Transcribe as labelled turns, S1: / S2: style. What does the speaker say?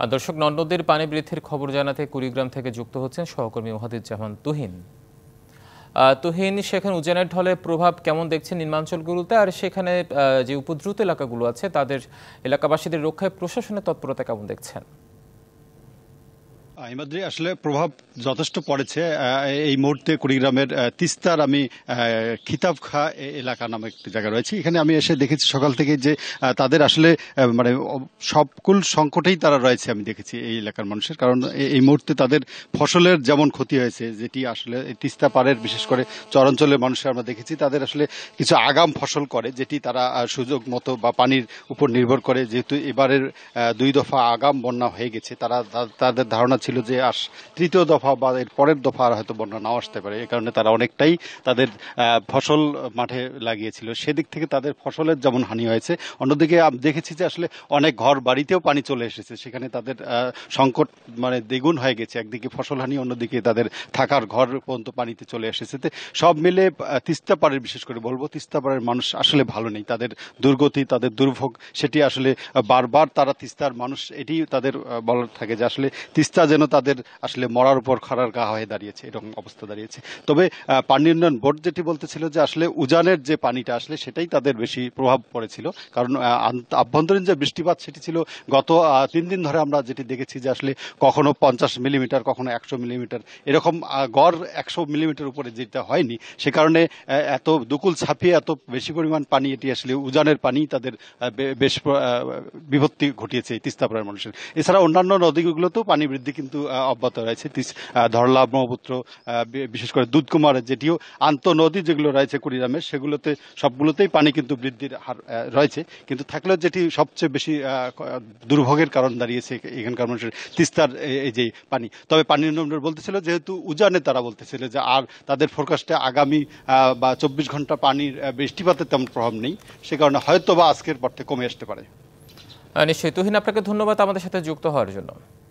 S1: আর দর্শক নন্দদের পানি বৃদ্ধির খবর জানাতে কুড়িগ্রাম থেকে যুক্ত হচ্ছেন সহকর্মী ওহাদুজ্জামান তুহিন তুহিন সেখানে উজানের ঢলে প্রভাব কেমন দেখছেন নির্মাঞ্চলগুলোতে আর সেখানে যে উপদ্রুত এলাকাগুলো আছে তাদের এলাকাবাসীদের রক্ষায় প্রশাসনের তৎপরতা কেমন দেখছেন
S2: হিমাদ্রি আসলে প্রভাব যথেষ্ট পড়েছে এই মুহূর্তে কুড়িগ্রামের তিস্তার আমি খিতাব খা এলাকা নামে একটি জায়গা রয়েছে এখানে আমি এসে দেখেছি সকাল থেকে যে তাদের আসলে মানে সবকুল সংকটেই তারা রয়েছে আমি দেখেছি এই এলাকার মানুষের কারণ এই মুহূর্তে তাদের ফসলের যেমন ক্ষতি হয়েছে যেটি আসলে তিস্তা পাড়ের বিশেষ করে চরাঞ্চলের মানুষের আমরা দেখেছি তাদের আসলে কিছু আগাম ফসল করে যেটি তারা সুযোগ মতো বা পানির উপর নির্ভর করে যেহেতু এবারের দুই দফা আগাম বন্যা হয়ে গেছে তারা তাদের ধারণা ছিল যে আস তৃতীয় দফা বা এর পরের দফা আর হয়তো বন্যা নাও আসতে পারে এই কারণে তারা অনেকটাই তাদের ফসল মাঠে লাগিয়েছিল সেদিক থেকে তাদের ফসলের যেমন হানি হয়েছে অন্যদিকে দেখেছি যে আসলে অনেক ঘর বাড়িতেও পানি চলে এসেছে সেখানে তাদের সংকট মানে দ্বিগুণ হয়ে গেছে একদিকে ফসল হানি অন্যদিকে তাদের থাকার ঘর পর্যন্ত পানিতে চলে এসেছে সব মিলে তিস্তাপাড়ের বিশেষ করে বলবো তিস্তাপাড়ের মানুষ আসলে ভালো নেই তাদের দুর্গতি তাদের দুর্ভোগ সেটি আসলে বারবার তারা তিস্তার মানুষ এটি তাদের বলার থাকে যে আসলে তিস্তা যে যেন তাদের আসলে মরার উপর খরার গা হয়ে দাঁড়িয়েছে এরকম অবস্থা দাঁড়িয়েছে তবে পানি উন্নয়ন বোর্ড যেটি বলতেছিল যে আসলে উজানের যে পানিটা আসলে সেটাই তাদের বেশি প্রভাব পড়েছিল কারণ আভ্যন্তরীণ যে বৃষ্টিপাত সেটি ছিল গত তিন দিন ধরে আমরা যেটি দেখেছি যে আসলে কখনো পঞ্চাশ মিলিমিটার কখনো একশো মিলিমিটার এরকম গড় একশো মিলিমিটার উপরে যেটা হয়নি সে কারণে এত দুকুল ছাপিয়ে এত বেশি পরিমাণ পানি এটি আসলে উজানের পানি তাদের বেশ বিভক্তি ঘটিয়েছে তিস্তাপাড়ার মানুষের এছাড়া অন্যান্য নদীগুলোতেও পানি বৃদ্ধি কিন্তু কিন্তু অব্যাহত রয়েছে ধরলা ব্রহ্মপুত্র বিশেষ করে দুধকুমার যেটিও নদী যেগুলো রয়েছে কুড়িগ্রামের সেগুলোতে সবগুলোতেই পানি কিন্তু বৃদ্ধির হার রয়েছে কিন্তু থাকলেও যেটি সবচেয়ে বেশি দুর্ভোগের কারণ দাঁড়িয়েছে এখানকার মানুষের তিস্তার এই যে পানি তবে পানি নিয়ন্ত্রণ বলতেছিল যেহেতু উজানে তারা বলতেছিল যে আর তাদের ফোরকাস্টে আগামী বা চব্বিশ ঘন্টা পানির বৃষ্টিপাতের তেমন প্রভাব নেই সে কারণে হয়তো বা আজকের পর থেকে কমে আসতে পারে
S1: নিশ্চয়ই তুহিন আপনাকে ধন্যবাদ আমাদের সাথে যুক্ত হওয়ার জন্য